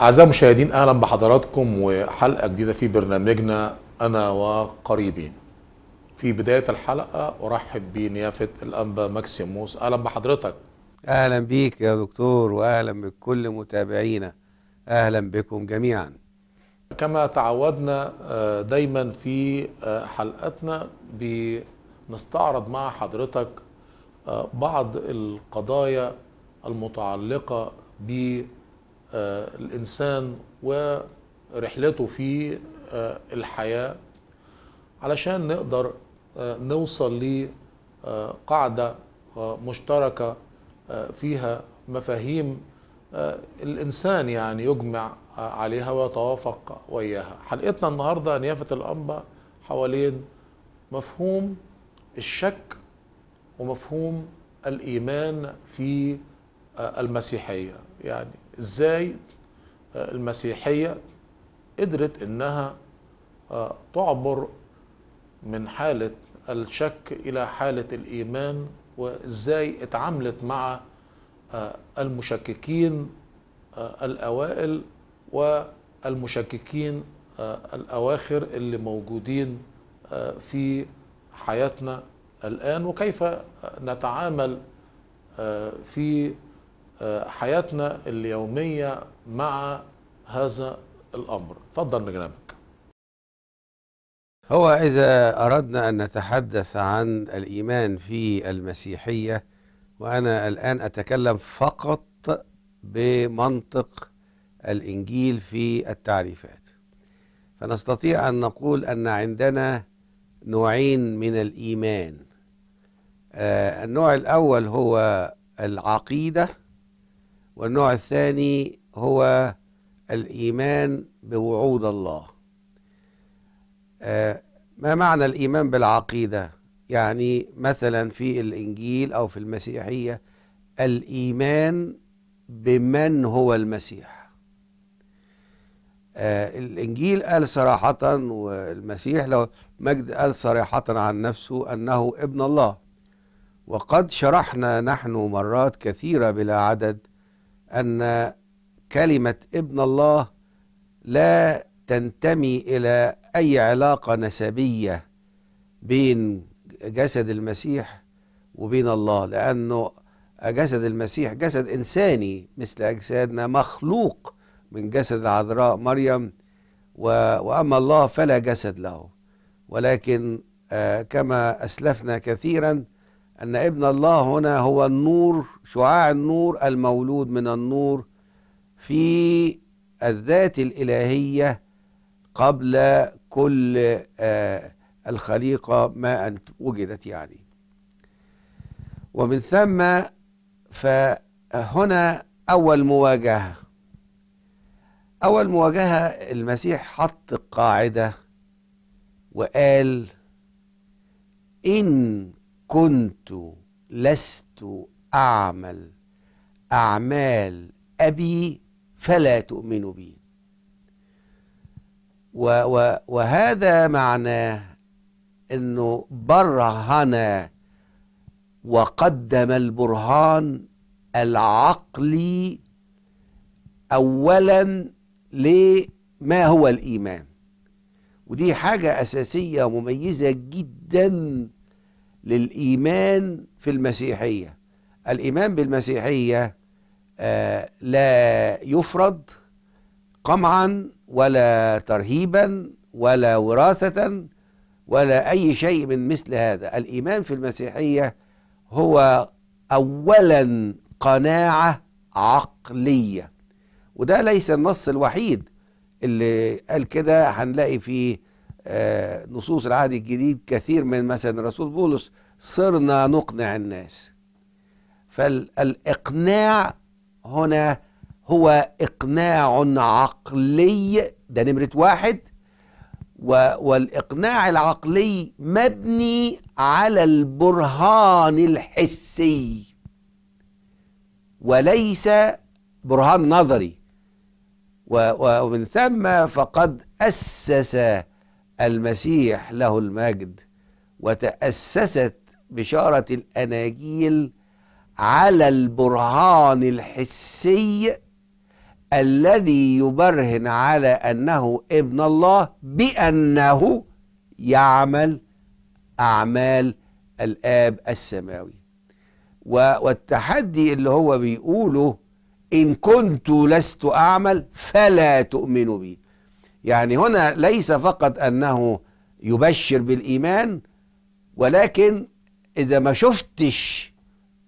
أعزائي المشاهدين أهلا بحضراتكم وحلقة جديدة في برنامجنا أنا وقريبي في بداية الحلقة أرحب بنيافة الأنبا ماكسيموس أهلا بحضرتك أهلا بيك يا دكتور وأهلا بكل متابعينا أهلا بكم جميعا كما تعودنا آه، دايما في آه، حلقتنا بنستعرض مع حضرتك آه، بعض القضايا المتعلقة ب آه، الإنسان ورحلته في آه، الحياة علشان نقدر آه، نوصل لقاعدة مشتركة فيها مفاهيم الإنسان يعني يجمع عليها ويتوافق وياها حلقتنا النهاردة نيافة الأنبا حوالين مفهوم الشك ومفهوم الإيمان في المسيحية يعني ازاي آه، المسيحية قدرت انها آه، تعبر من حالة الشك الى حالة الايمان وازاي اتعاملت مع آه، المشككين الاوائل والمشككين الاواخر اللي موجودين في حياتنا الان وكيف نتعامل في حياتنا اليومية مع هذا الأمر فضل مجنبك هو إذا أردنا أن نتحدث عن الإيمان في المسيحية وأنا الآن أتكلم فقط بمنطق الإنجيل في التعريفات فنستطيع أن نقول أن عندنا نوعين من الإيمان آه النوع الأول هو العقيدة والنوع الثاني هو الإيمان بوعود الله آه، ما معنى الإيمان بالعقيدة؟ يعني مثلا في الإنجيل أو في المسيحية الإيمان بمن هو المسيح آه، الإنجيل قال صراحة والمسيح لو مجد قال صراحة عن نفسه أنه ابن الله وقد شرحنا نحن مرات كثيرة بلا عدد أن كلمة ابن الله لا تنتمي إلى أي علاقة نسبية بين جسد المسيح وبين الله لأنه جسد المسيح جسد إنساني مثل أجسادنا مخلوق من جسد العذراء مريم و... وأما الله فلا جسد له ولكن آه كما أسلفنا كثيرا أن ابن الله هنا هو النور شعاع النور المولود من النور في الذات الإلهية قبل كل آه، الخليقة ما أن وجدت يعني ومن ثم فهنا أول مواجهة أول مواجهة المسيح حط القاعدة وقال إن كنت لست أعمل أعمال أبي فلا تؤمن بي وهذا معناه أنه برهن وقدم البرهان العقلي أولا لما هو الإيمان ودي حاجة أساسية مميزة جداً للإيمان في المسيحية الإيمان بالمسيحية آه لا يفرض قمعا ولا ترهيبا ولا وراثة ولا أي شيء من مثل هذا الإيمان في المسيحية هو أولا قناعة عقلية وده ليس النص الوحيد اللي قال كده هنلاقي فيه آه، نصوص العهد الجديد كثير من مثلا الرسول بولس صرنا نقنع الناس فالاقناع هنا هو اقناع عقلي ده نمره واحد والاقناع العقلي مبني على البرهان الحسي وليس برهان نظري ومن ثم فقد اسس المسيح له المجد وتأسست بشارة الأناجيل على البرهان الحسي الذي يبرهن على أنه ابن الله بأنه يعمل أعمال الآب السماوي والتحدي اللي هو بيقوله إن كنت لست أعمل فلا تؤمنوا بي يعني هنا ليس فقط أنه يبشر بالإيمان ولكن إذا ما شفتش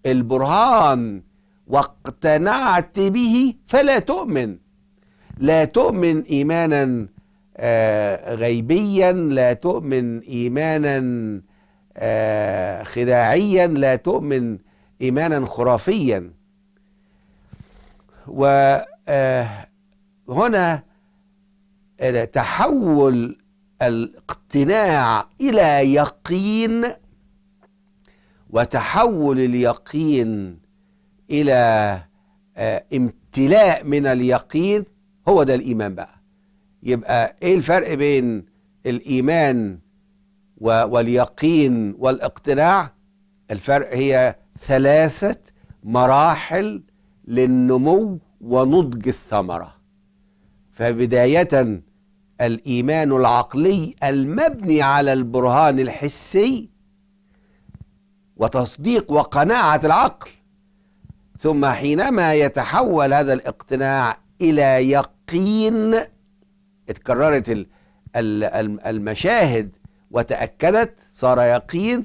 البرهان واقتنعت به فلا تؤمن لا تؤمن إيمانا آه، غيبيا لا تؤمن إيمانا آه، خداعيا لا تؤمن إيمانا خرافيا وهنا آه، تحول الاقتناع الى يقين وتحول اليقين الى آه، امتلاء من اليقين هو ده الايمان بقى يبقى ايه الفرق بين الايمان واليقين والاقتناع الفرق هي ثلاثه مراحل للنمو ونضج الثمره فبدايه الايمان العقلي المبني على البرهان الحسي وتصديق وقناعه العقل ثم حينما يتحول هذا الاقتناع الى يقين اتكررت المشاهد وتاكدت صار يقين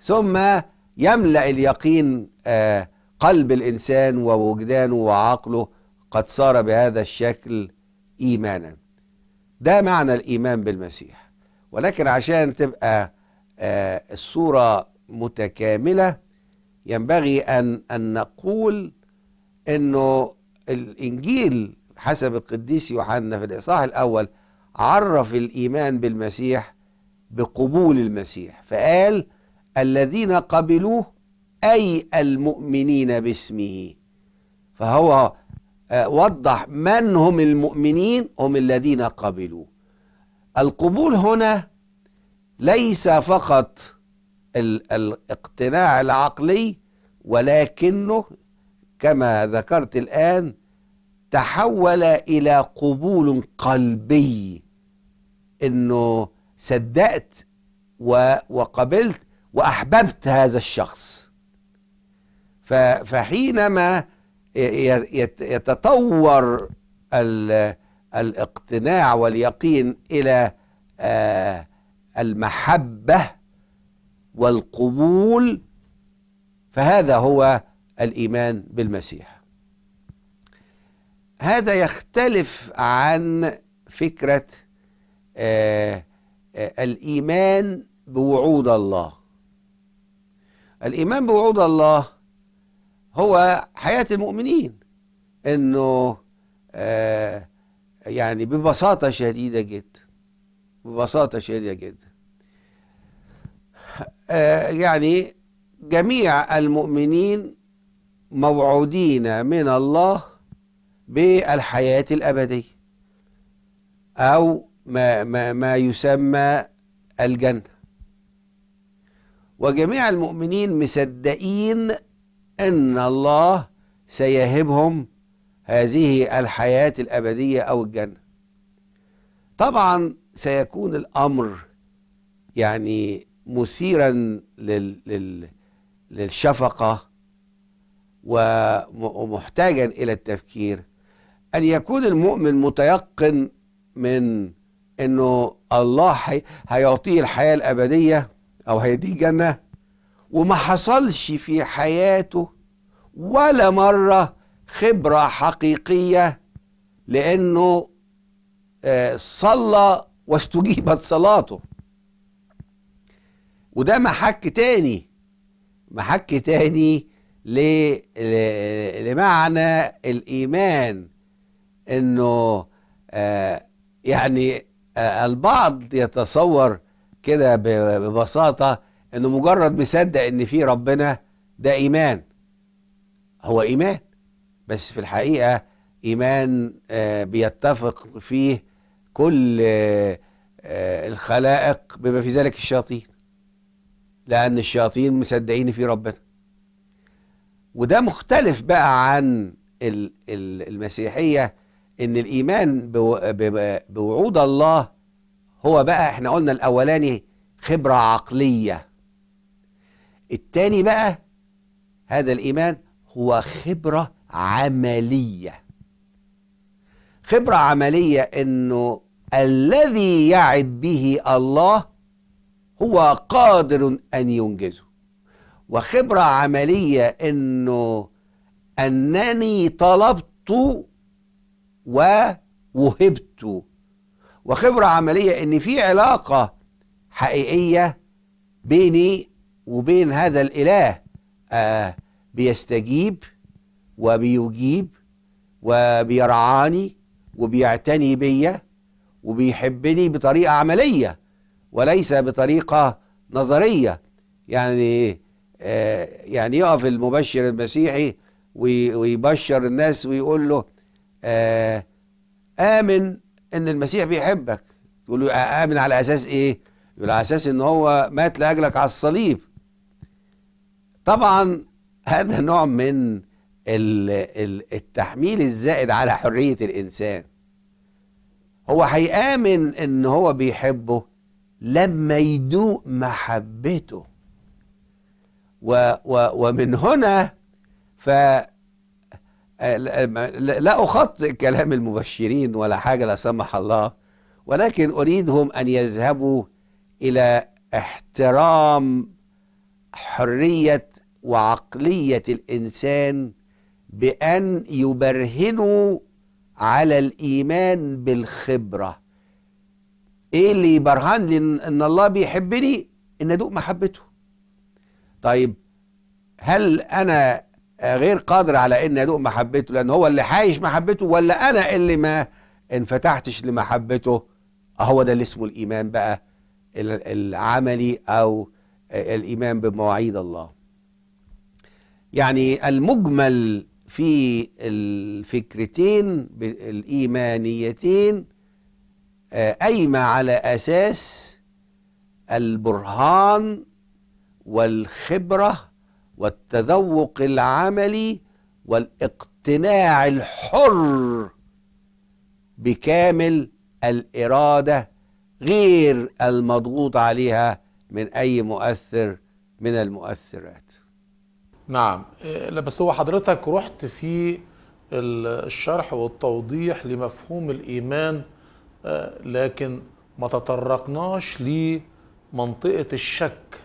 ثم يملا اليقين آه، قلب الانسان ووجدانه وعقله قد صار بهذا الشكل ايمانا ده معنى الإيمان بالمسيح ولكن عشان تبقى آه، الصورة متكاملة ينبغي أن, أن نقول أنه الإنجيل حسب القديس يوحنا في الإصحاح الأول عرف الإيمان بالمسيح بقبول المسيح فقال الذين قبلوه أي المؤمنين باسمه فهو آه، وضح من هم المؤمنين هم الذين قبلوا القبول هنا ليس فقط الاقتناع العقلي ولكنه كما ذكرت الآن تحول إلى قبول قلبي إنه صدقت وقبلت وأحببت هذا الشخص فحينما يتطور الاقتناع واليقين الى آه، المحبه والقبول فهذا هو الايمان بالمسيح هذا يختلف عن فكره آه، آه، الايمان بوعود الله الايمان بوعود الله هو حياة المؤمنين انه آه يعني ببساطة شديدة جدا ببساطة شديدة جدا آه، يعني جميع المؤمنين موعودين من الله بالحياة الأبدية أو ما, ما, ما يسمى الجنة وجميع المؤمنين مصدقين ان الله سيهبهم هذه الحياه الابديه او الجنه طبعا سيكون الامر يعني مثيرا لل لل للشفقه ومحتاجا الى التفكير ان يكون المؤمن متيقن من انه الله هيعطيه الحياه الابديه او هيديه جنه وما حصلش في حياته ولا مرة خبرة حقيقية لأنه آه، صلى واستجيبت صلاته وده محك تاني محك تاني لمعنى الإيمان إنه آه، يعني آه، البعض يتصور كده ببساطة انه مجرد مصدق ان في ربنا ده ايمان هو ايمان بس في الحقيقه ايمان آه، بيتفق فيه كل آه، آه، الخلائق بما في ذلك الشياطين لان الشياطين مصدقين في ربنا وده مختلف بقى عن المسيحيه ان الايمان بوعود الله هو بقى احنا قلنا الاولاني خبره عقليه التاني بقى هذا الإيمان هو خبرة عملية خبرة عملية أنه الذي يعد به الله هو قادر أن ينجزه وخبرة عملية أنه أنني طلبت ووهبت وخبرة عملية أن في علاقة حقيقية بيني وبين هذا الإله آه بيستجيب وبيجيب وبيرعاني وبيعتني بيا وبيحبني بطريقة عملية وليس بطريقة نظرية يعني آه يعني يقف المبشر المسيحي ويبشر الناس ويقول له آه آمن إن المسيح بيحبك تقول له آمن على أساس إيه؟ يقول على أساس إن هو مات لأجلك على الصليب طبعا هذا نوع من التحميل الزائد على حرية الإنسان هو هيآمن إن هو بيحبه لما يدوق محبته و و ومن هنا ف لا أخطئ كلام المبشرين ولا حاجة لا سمح الله ولكن أريدهم أن يذهبوا إلى احترام حرية وعقلية الإنسان بأن يبرهنوا على الإيمان بالخبرة إيه اللي يبرهن لي إن الله بيحبني إن أدوق محبته طيب هل أنا غير قادر على إن أدوق محبته لأن هو اللي حايش محبته ولا أنا اللي ما انفتحتش لمحبته هو ده اللي اسمه الإيمان بقى العملي أو الإيمان بمواعيد الله يعني المجمل في الفكرتين الإيمانيتين آه، قايمة على أساس البرهان والخبرة والتذوق العملي والاقتناع الحر بكامل الإرادة غير المضغوط عليها من أي مؤثر من المؤثرات نعم إيه، بس هو حضرتك رحت في الشرح والتوضيح لمفهوم الإيمان آه، لكن ما تطرقناش لمنطقة الشك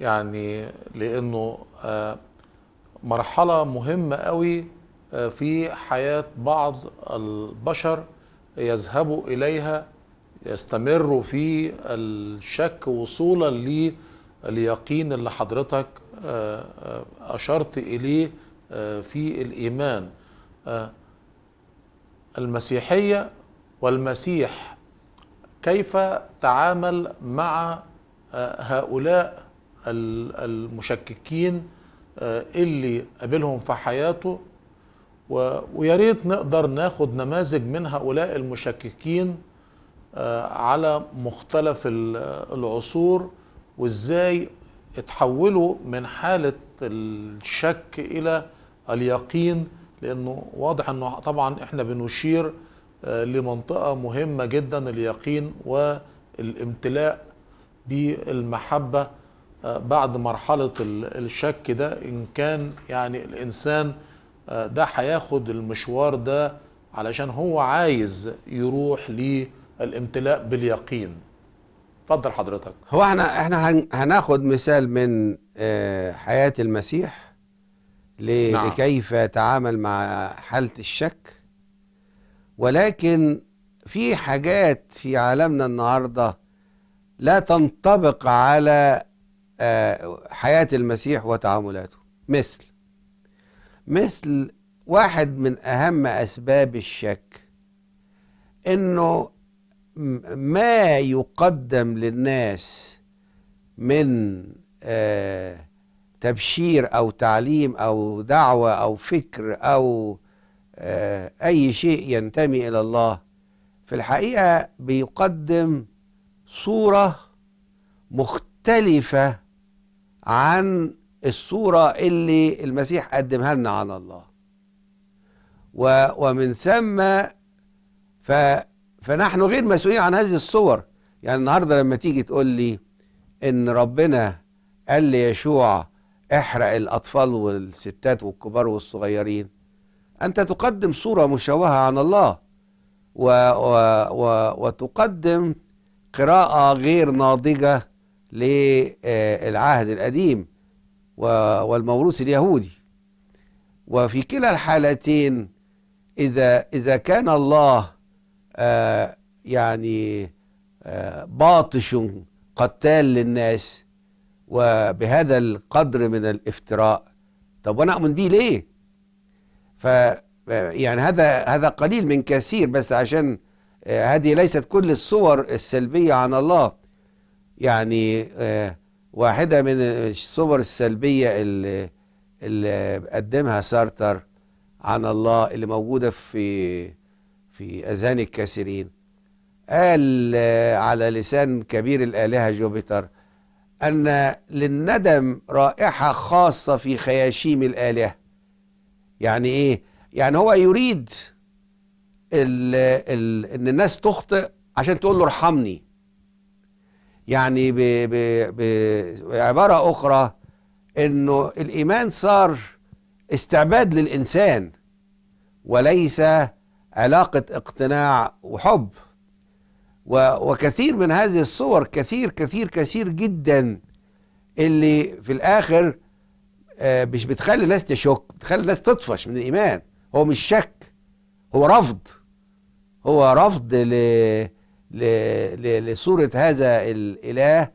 يعني لأنه آه، مرحلة مهمة قوي آه، في حياة بعض البشر يذهبوا إليها يستمروا في الشك وصولا اليقين اللي حضرتك آه، آه، أشرت إليه آه، في الإيمان المسيحية والمسيح كيف تعامل مع هؤلاء المشككين اللي قابلهم في حياته ويا ريت نقدر ناخد نماذج من هؤلاء المشككين على مختلف العصور وازاي اتحولوا من حالة الشك الى اليقين لانه واضح انه طبعا احنا بنشير آه، لمنطقة مهمة جدا اليقين والامتلاء بالمحبة آه، بعد مرحلة الشك ده إن كان يعني الإنسان آه، ده هياخد المشوار ده علشان هو عايز يروح للامتلاء باليقين اتفضل حضرتك هو احنا احنا هناخد مثال من آه، حياه المسيح نعم. لكيف تعامل مع حاله الشك ولكن في حاجات في عالمنا النهارده لا تنطبق على آه، حياه المسيح وتعاملاته مثل مثل واحد من اهم اسباب الشك انه ما يقدم للناس من آه، تبشير او تعليم او دعوه او فكر او آه، اي شيء ينتمي الى الله في الحقيقه بيقدم صوره مختلفه عن الصوره اللي المسيح قدمها لنا عن الله ومن ثم ف فنحن غير مسؤولين عن هذه الصور يعني النهارده لما تيجي تقول لي ان ربنا قال ليشوع احرق الاطفال والستات والكبار والصغيرين انت تقدم صوره مشوهه عن الله و و و وتقدم قراءه غير ناضجه للعهد القديم والموروث اليهودي وفي كلا الحالتين اذا اذا كان الله آه، يعني آه، باطش قتال للناس وبهذا القدر من الافتراء طب وانا اؤمن بيه ليه ف آه، يعني هذا هذا قليل من كثير بس عشان هذه ليست كل الصور السلبيه عن الله يعني واحده من الصور السلبيه اللي اللي قدمها سارتر عن الله اللي موجوده في في اذان الكثيرين قال على لسان كبير الآلهة جوبيتر أن للندم رائحة خاصة في خياشيم الآلهة يعني إيه؟ يعني هو يريد الـ الـ إن الناس تخطئ عشان تقول له ارحمني يعني بـ بـ بعبارة أخرى إنه الإيمان صار استعباد للإنسان وليس علاقة اقتناع وحب وكثير من هذه الصور كثير كثير كثير جدا اللي في الآخر آه، مش بتخلي الناس تشك بتخلي الناس تطفش من الإيمان هو مش شك هو رفض هو رفض ل... ل... ل... لصورة هذا الإله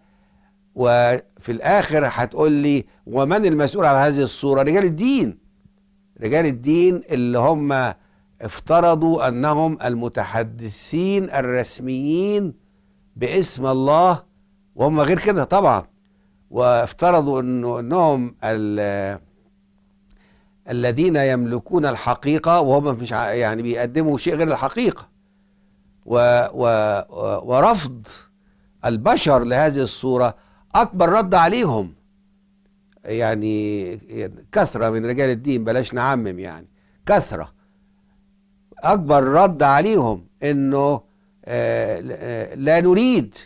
وفي الآخر هتقول لي ومن المسؤول عن هذه الصورة رجال الدين رجال الدين اللي هم افترضوا انهم المتحدثين الرسميين باسم الله وهم غير كده طبعا وافترضوا انه انهم الذين يملكون الحقيقه وهم مش يعني بيقدموا شيء غير الحقيقه و و ورفض البشر لهذه الصوره اكبر رد عليهم يعني كثره من رجال الدين بلاش نعمم يعني كثره أكبر رد عليهم أنه آه، آه، لا نريد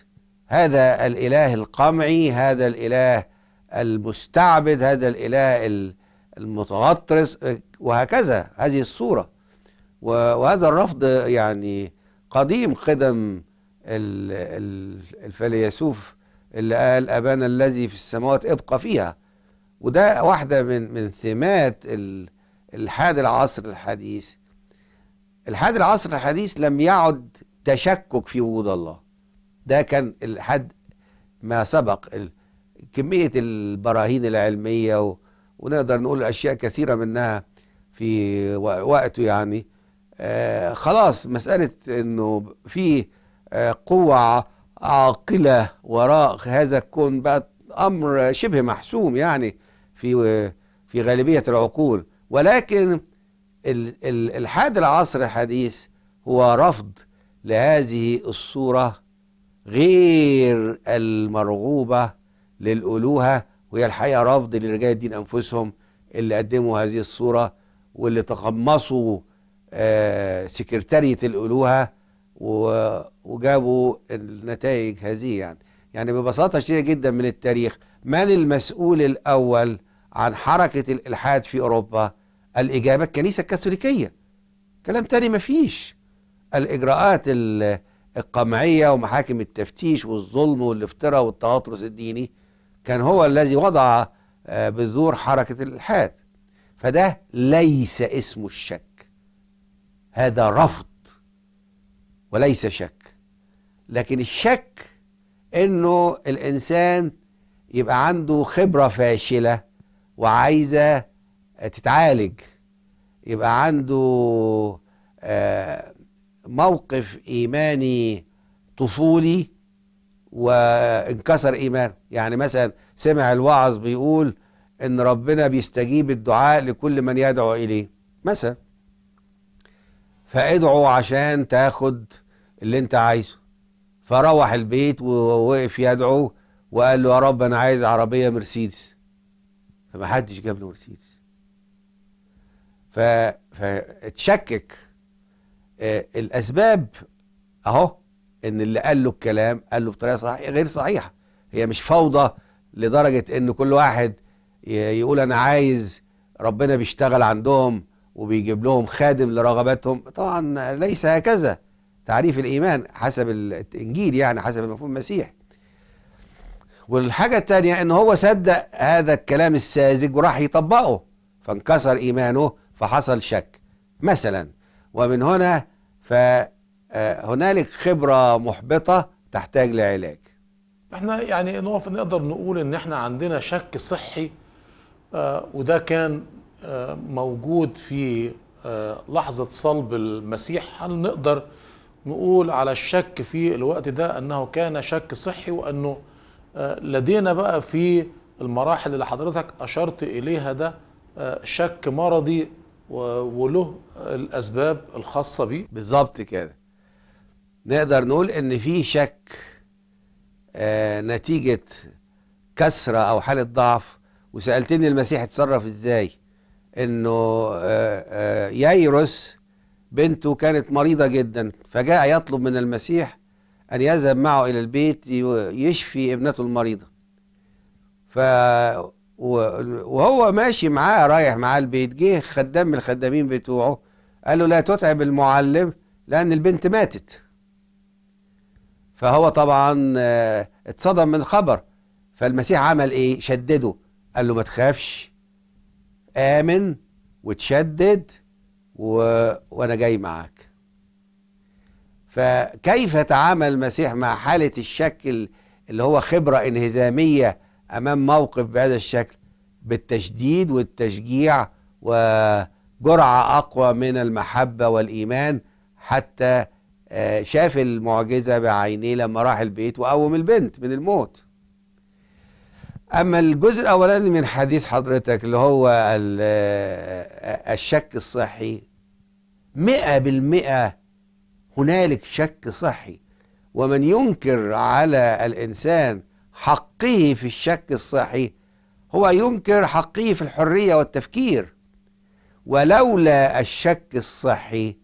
هذا الإله القمعي هذا الإله المستعبد هذا الإله المتغطرس آه، وهكذا هذه الصورة وهذا الرفض يعني قديم قدم الفيلسوف اللي قال أبانا الذي في السماوات ابقى فيها وده واحدة من من ثمات الحاد العصر الحديث الحاد العصر الحديث لم يعد تشكك في وجود الله ده كان الحد ما سبق كمية البراهين العلمية و... ونقدر نقول أشياء كثيرة منها في وقته يعني آه خلاص مسألة أنه في آه قوة عاقلة وراء هذا الكون بقى أمر شبه محسوم يعني في في غالبية العقول ولكن الحاد العصر الحديث هو رفض لهذه الصورة غير المرغوبة للألوهة وهي الحقيقة رفض لرجال الدين أنفسهم اللي قدموا هذه الصورة واللي تقمصوا آه، سكرتارية الألوهة وجابوا النتائج هذه يعني يعني ببساطة شديدة جدا من التاريخ من المسؤول الأول عن حركة الإلحاد في أوروبا الإجابة الكنيسة الكاثوليكية كلام تاني مفيش الإجراءات القمعية ومحاكم التفتيش والظلم والافتراء والتغطرس الديني كان هو الذي وضع آه، بذور حركة الإلحاد فده ليس اسمه الشك هذا رفض وليس شك لكن الشك انه الانسان يبقى عنده خبرة فاشلة وعايزة آه، تتعالج يبقى عنده آه، موقف ايماني طفولي وانكسر ايمانه يعني مثلا سمع الوعظ بيقول ان ربنا بيستجيب الدعاء لكل من يدعو اليه مثلا فادعو عشان تاخد اللي انت عايزه فروح البيت ووقف يدعو وقال له يا رب انا عايز عربيه مرسيدس فمحدش جاب له مرسيدس فتشكك آه، الاسباب اهو ان اللي قال له الكلام قال له بطريقه صحيحه غير صحيحه هي مش فوضى لدرجه ان كل واحد يقول انا عايز ربنا بيشتغل عندهم وبيجيب لهم خادم لرغباتهم طبعا ليس هكذا تعريف الايمان حسب الانجيل يعني حسب المفهوم المسيح والحاجه الثانيه ان هو صدق هذا الكلام الساذج وراح يطبقه فانكسر ايمانه فحصل شك مثلا ومن هنا فهنالك آه، خبرة محبطة تحتاج لعلاج احنا يعني نقف نقدر نقول ان احنا عندنا شك صحي آه وده كان آه موجود في آه لحظة صلب المسيح هل نقدر نقول على الشك في الوقت ده انه كان شك صحي وانه آه، لدينا بقى في المراحل اللي حضرتك اشرت اليها ده آه، شك مرضي وله الاسباب الخاصه بيه بالظبط كده نقدر نقول ان في شك آه نتيجه كسره او حاله ضعف وسالتني المسيح اتصرف ازاي انه آه آه ييروس بنته كانت مريضه جدا فجاء يطلب من المسيح ان يذهب معه الى البيت يشفي ابنته المريضه ف وهو ماشي معاه رايح معاه البيت جه خدام من الخدامين بتوعه قال له لا تتعب المعلم لأن البنت ماتت فهو طبعا آه، اتصدم من الخبر فالمسيح عمل ايه شدده قال له ما تخافش آمن وتشدد و... وأنا جاي معاك فكيف تعامل المسيح مع حالة الشك اللي هو خبرة انهزامية امام موقف بهذا الشكل بالتشديد والتشجيع وجرعه اقوى من المحبه والايمان حتى آه، شاف المعجزه بعينيه لما راح البيت وقوم البنت من الموت اما الجزء الاولاني من حديث حضرتك اللي هو آه، الشك الصحي مئة بالمئة هنالك شك صحي ومن ينكر على الإنسان حقه في الشك الصحي هو ينكر حقه في الحرية والتفكير ولولا الشك الصحي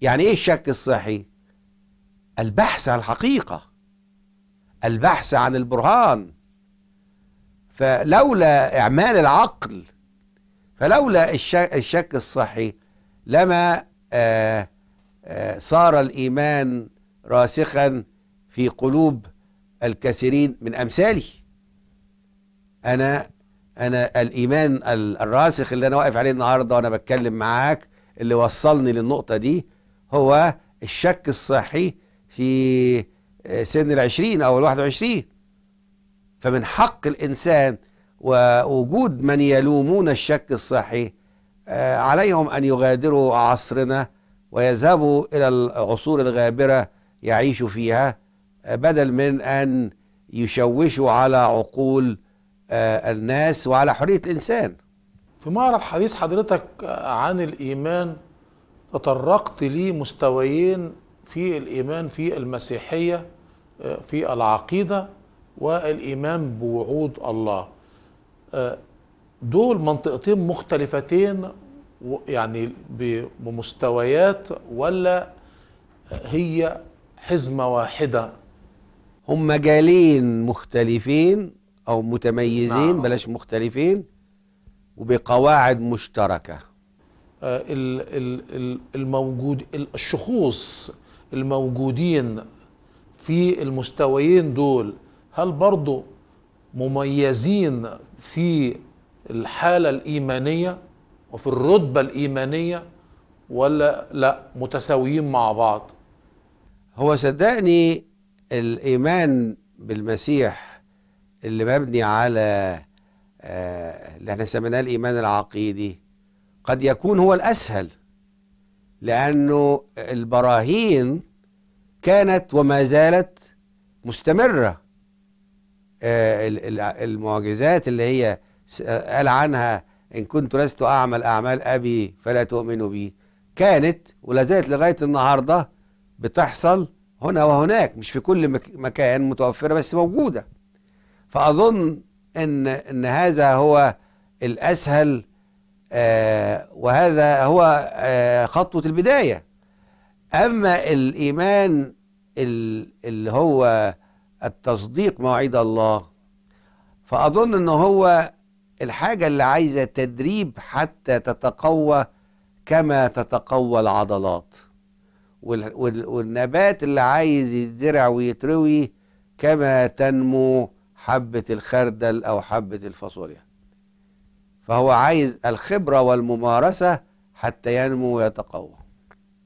يعني ايه الشك الصحي البحث عن الحقيقة البحث عن البرهان فلولا إعمال العقل فلولا الشك الصحي لما آآ آه، آآ آه، صار الإيمان راسخا في قلوب الكثيرين من أمثالي أنا أنا الإيمان الراسخ اللي أنا واقف عليه النهاردة وأنا بتكلم معاك اللي وصلني للنقطة دي هو الشك الصحي في آه، سن العشرين أو الواحد وعشرين فمن حق الإنسان ووجود من يلومون الشك الصحي آه، عليهم أن يغادروا عصرنا ويذهبوا إلى العصور الغابرة يعيشوا فيها بدل من أن يشوشوا على عقول آه، الناس وعلى حرية الإنسان في معرض حديث حضرتك آه، عن الإيمان تطرقت لمستويين في الإيمان في المسيحية آه، في العقيدة والإيمان بوعود الله دول منطقتين مختلفتين يعني بمستويات ولا هي حزمة واحدة هم مجالين مختلفين او متميزين نعم. بلاش مختلفين وبقواعد مشتركه آه، الموجود الشخوص الموجودين في المستويين دول هل برضو مميزين في الحالة الإيمانية وفي الرتبة الإيمانية ولا لا متساويين مع بعض هو صدقني الايمان بالمسيح اللي مبني على آه، اللي احنا سميناه الايمان العقيدي قد يكون هو الاسهل لانه البراهين كانت وما زالت مستمره آه، المعجزات اللي هي قال عنها ان كنت لست اعمل اعمال ابي فلا تؤمنوا بي كانت ولا زالت لغايه النهارده بتحصل هنا وهناك مش في كل مكان متوفرة بس موجودة فأظن أن, أن هذا هو الأسهل آه وهذا هو آه خطوة البداية أما الإيمان اللي هو التصديق مواعيد الله فأظن أنه هو الحاجة اللي عايزة تدريب حتى تتقوى كما تتقوى العضلات والنبات اللي عايز يتزرع ويتروي كما تنمو حبة الخردل أو حبة الفاصوليا فهو عايز الخبرة والممارسة حتى ينمو ويتقوى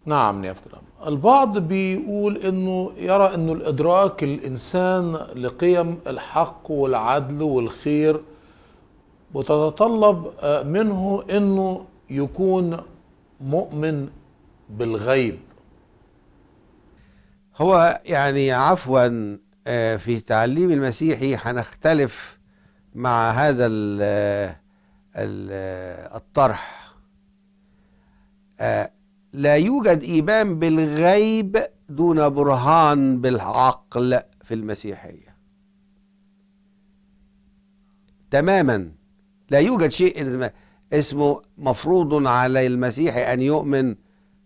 نعم يا الأمر البعض بيقول انه يرى انه الادراك الانسان لقيم الحق والعدل والخير وتتطلب آه، منه انه يكون مؤمن بالغيب هو يعني عفوا آه، في تعليم المسيحي حنختلف مع هذا آه، آه، الطرح لا يوجد إيمان بالغيب دون برهان بالعقل في المسيحية تماما لا يوجد شيء اسمه مفروض على المسيحي أن يؤمن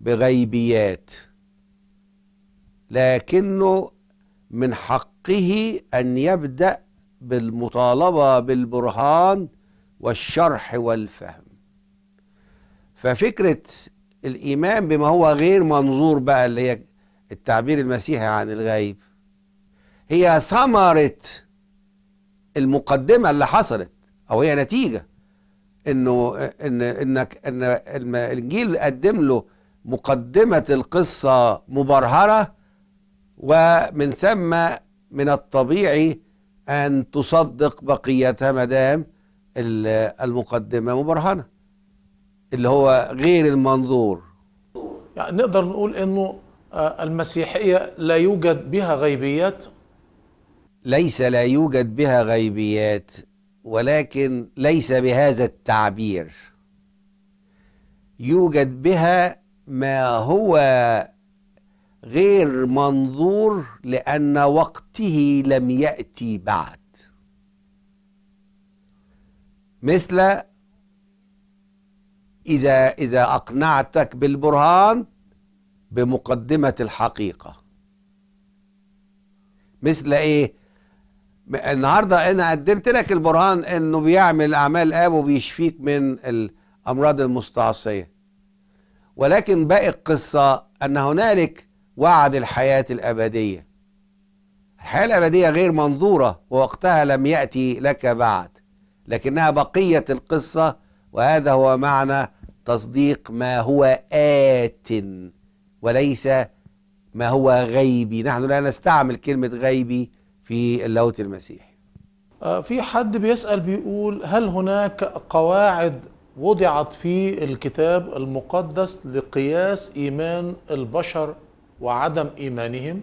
بغيبيات لكنه من حقه أن يبدأ بالمطالبة بالبرهان والشرح والفهم ففكرة الإيمان بما هو غير منظور بقى اللي هي التعبير المسيحي عن الغيب هي ثمرة المقدمة اللي حصلت أو هي نتيجة إنه إن إنك إن الإنجيل قدم له مقدمة القصة مبرهرة ومن ثم من الطبيعي أن تصدق بقيتها ما دام المقدمة مبرهنة اللي هو غير المنظور يعني نقدر نقول أنه آه، المسيحية لا يوجد بها غيبيات ليس لا يوجد بها غيبيات ولكن ليس بهذا التعبير يوجد بها ما هو غير منظور لان وقته لم ياتي بعد مثل اذا اذا اقنعتك بالبرهان بمقدمه الحقيقه مثل ايه النهارده انا قدمت لك البرهان انه بيعمل اعمال اب وبيشفيك من الامراض المستعصيه ولكن باقي القصه ان هنالك وعد الحياة الأبدية الحياة الأبدية غير منظورة ووقتها لم يأتي لك بعد لكنها بقية القصة وهذا هو معنى تصديق ما هو آت وليس ما هو غيبي نحن لا نستعمل كلمة غيبي في اللاهوت المسيحي آه، في حد بيسأل بيقول هل هناك قواعد وضعت في الكتاب المقدس لقياس إيمان البشر وعدم إيمانهم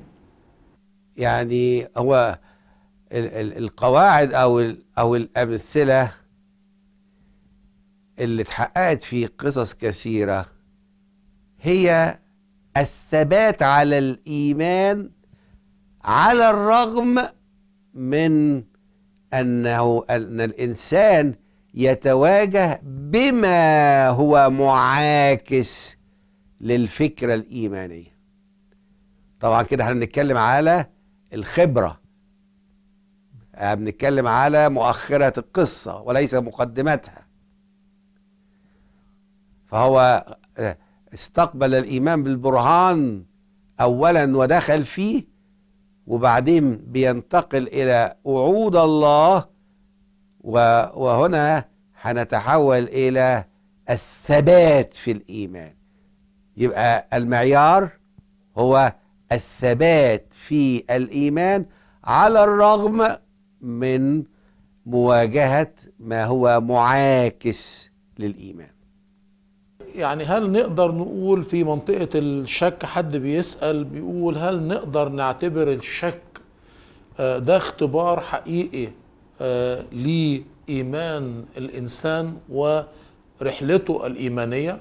يعني هو القواعد أو أو الأمثلة اللي اتحققت في قصص كثيرة هي الثبات على الإيمان على الرغم من أنه أن الإنسان يتواجه بما هو معاكس للفكرة الإيمانية طبعا كده احنا بنتكلم على الخبرة آه، بنتكلم على مؤخرة القصة وليس مقدمتها فهو آه، استقبل الإيمان بالبرهان أولا ودخل فيه وبعدين بينتقل إلى وعود الله وهنا هنتحول إلى الثبات في الإيمان يبقى المعيار هو الثبات في الايمان على الرغم من مواجهه ما هو معاكس للايمان يعني هل نقدر نقول في منطقه الشك حد بيسال بيقول هل نقدر نعتبر الشك آه، ده اختبار حقيقي آه، لايمان الانسان ورحلته الايمانيه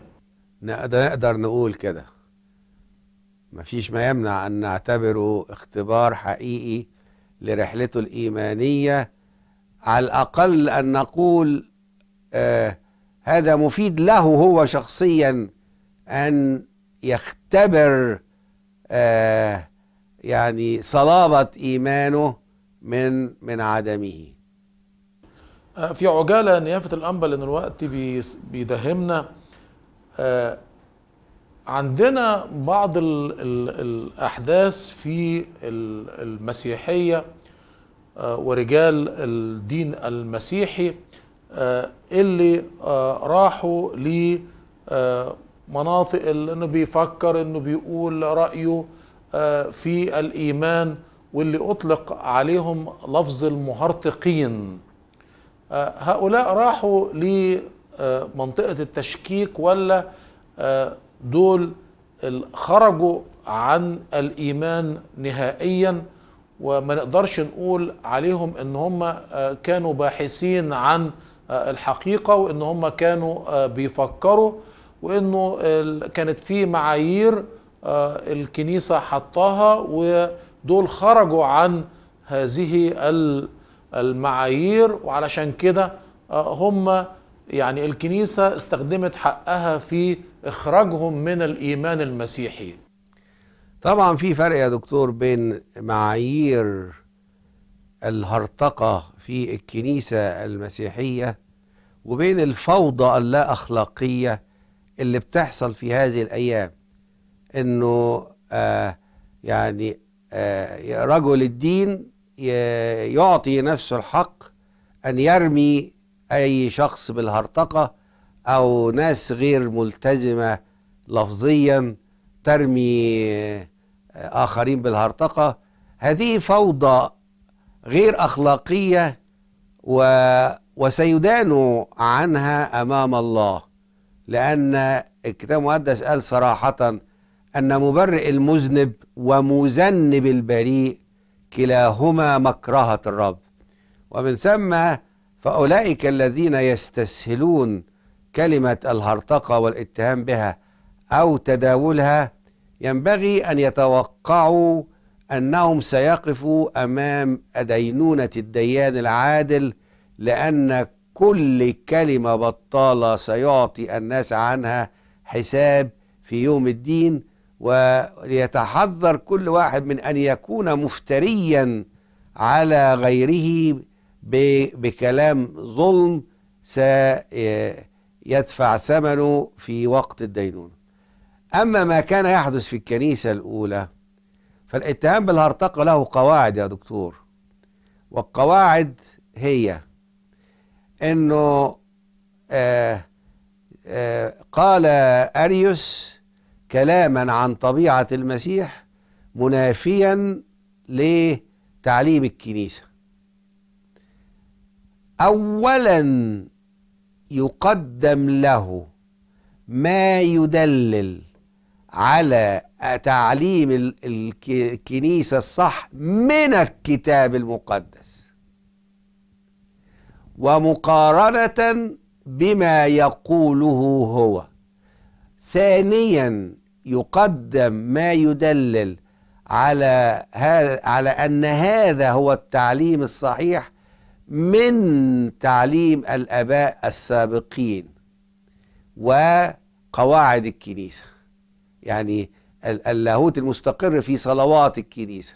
نقدر نقول كده ما فيش ما يمنع أن نعتبره اختبار حقيقي لرحلته الإيمانية على الأقل أن نقول آه هذا مفيد له هو شخصيا أن يختبر آه يعني صلابة إيمانه من من عدمه آه، في عجالة نيافة الأنبا لأن الوقت بيدهمنا آه عندنا بعض ال ال الأحداث في المسيحية آه، ورجال الدين المسيحي آه، اللي آه، راحوا لمناطق انه بيفكر انه بيقول رأيه في الإيمان واللي أطلق عليهم لفظ المهرطقين هؤلاء راحوا لمنطقة التشكيك ولا دول خرجوا عن الايمان نهائيا وما نقدرش نقول عليهم ان هم آه، كانوا باحثين عن آه، الحقيقه وان هم كانوا آه، بيفكروا وانه كانت في معايير الكنيسه حطاها ودول خرجوا عن هذه المعايير وعلشان كده هم يعني الكنيسه استخدمت حقها في إخراجهم من الإيمان المسيحي طبعا في فرق يا دكتور بين معايير الهرطقة في الكنيسة المسيحية وبين الفوضى اللا أخلاقية اللي بتحصل في هذه الأيام إنه آه يعني آه رجل الدين يعطي نفسه الحق أن يرمي أي شخص بالهرطقة او ناس غير ملتزمه لفظيا ترمي آه، اخرين بالهرطقه هذه فوضى غير اخلاقيه و وسيدان عنها امام الله لان الكتاب المقدس قال صراحه ان مبرئ المذنب ومذنب البريء كلاهما مكرهه الرب ومن ثم فاولئك الذين يستسهلون كلمة الهرطقة والاتهام بها أو تداولها ينبغي أن يتوقعوا أنهم سيقفوا أمام دينونة الديان العادل لأن كل كلمة بطالة سيعطي الناس عنها حساب في يوم الدين وليتحذر كل واحد من أن يكون مفتريا على غيره بكلام ظلم سيقوم يدفع ثمنه في وقت الدينونة أما ما كان يحدث في الكنيسة الأولى فالاتهام بالهرطقة له قواعد يا دكتور والقواعد هي أنه آآ آه، آآ آه، قال أريوس كلاما عن طبيعة المسيح منافيا لتعليم الكنيسة أولا يقدم له ما يدلل على تعليم الكنيسة الصح من الكتاب المقدس ومقارنة بما يقوله هو ثانيا يقدم ما يدلل على على ان هذا هو التعليم الصحيح من تعليم الآباء السابقين وقواعد الكنيسة يعني اللاهوت المستقر في صلوات الكنيسة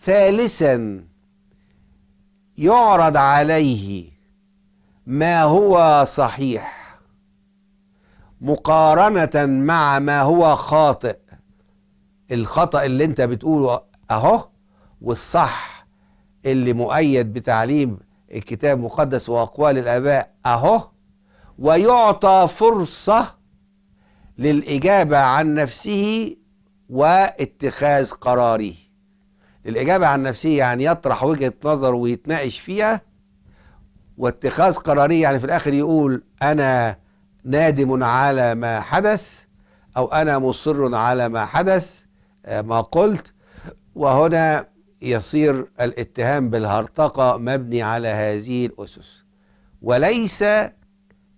ثالثا يعرض عليه ما هو صحيح مقارنة مع ما هو خاطئ الخطأ اللي انت بتقوله اهو والصح اللي مؤيد بتعليم الكتاب المقدس واقوال الاباء اهو ويعطى فرصه للاجابه عن نفسه واتخاذ قراره الاجابه عن نفسه يعني يطرح وجهه نظر ويتناقش فيها واتخاذ قراره يعني في الاخر يقول انا نادم على ما حدث او انا مصر على ما حدث آه، ما قلت وهنا يصير الاتهام بالهرطقة مبني على هذه الأسس وليس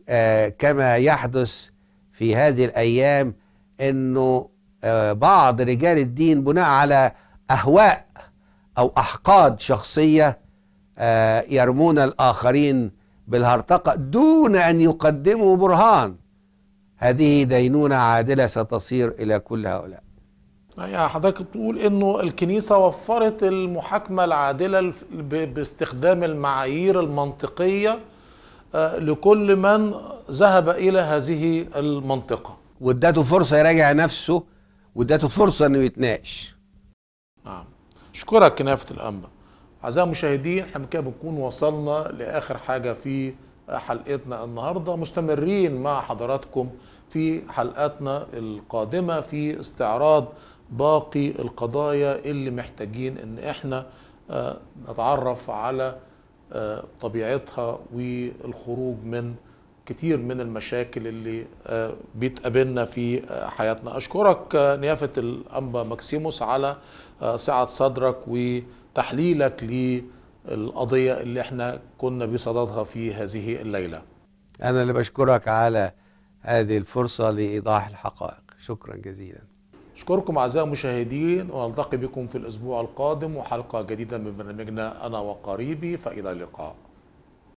آه كما يحدث في هذه الأيام أنه آه بعض رجال الدين بناء على أهواء أو أحقاد شخصية آه يرمون الآخرين بالهرطقة دون أن يقدموا برهان هذه دينونة عادلة ستصير إلى كل هؤلاء يعني حضرتك تقول انه الكنيسه وفرت المحاكمه العادله باستخدام المعايير المنطقيه آه، لكل من ذهب الى هذه المنطقه وادته فرصه يراجع نفسه وادته فرصه انه يتناقش نعم اشكرك كنافه الانبا اعزائي المشاهدين احنا كده بنكون وصلنا لاخر حاجه في حلقتنا النهارده مستمرين مع حضراتكم في حلقاتنا القادمه في استعراض باقي القضايا اللي محتاجين ان احنا آه، نتعرف على آه، طبيعتها والخروج من كتير من المشاكل اللي آه، بتقابلنا في حياتنا اشكرك نيافه الانبا ماكسيموس على سعه صدرك وتحليلك للقضيه اللي احنا كنا بصددها في هذه الليله انا اللي بشكرك على هذه الفرصه لايضاح الحقائق شكرا جزيلا أشكركم أعزائي المشاهدين ونلتقي بكم في الأسبوع القادم وحلقة جديدة من برنامجنا أنا وقريبي فإلى اللقاء